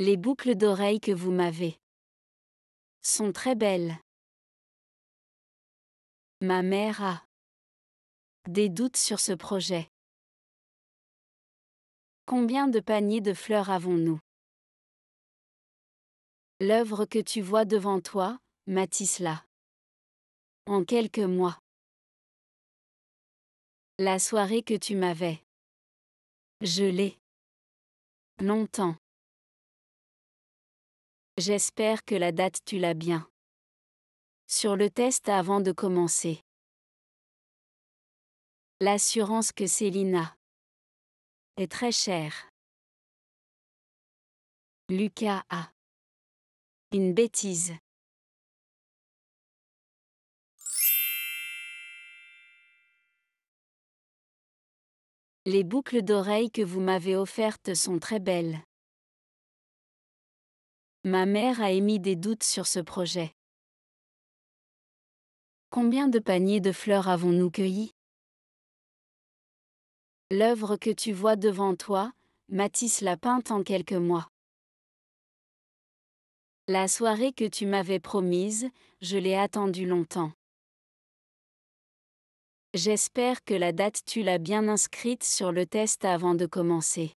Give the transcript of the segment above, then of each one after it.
Les boucles d'oreilles que vous m'avez sont très belles. Ma mère a des doutes sur ce projet. Combien de paniers de fleurs avons-nous L'œuvre que tu vois devant toi, Matisla. En quelques mois. La soirée que tu m'avais. Je l'ai. Longtemps. J'espère que la date tu l'as bien. Sur le test avant de commencer. L'assurance que Célina est très chère. Lucas a une bêtise. Les boucles d'oreilles que vous m'avez offertes sont très belles. Ma mère a émis des doutes sur ce projet. Combien de paniers de fleurs avons-nous cueillis L'œuvre que tu vois devant toi, Matisse l'a peinte en quelques mois. La soirée que tu m'avais promise, je l'ai attendue longtemps. J'espère que la date tu l'as bien inscrite sur le test avant de commencer.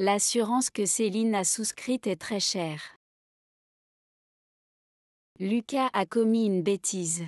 L'assurance que Céline a souscrite est très chère. Lucas a commis une bêtise.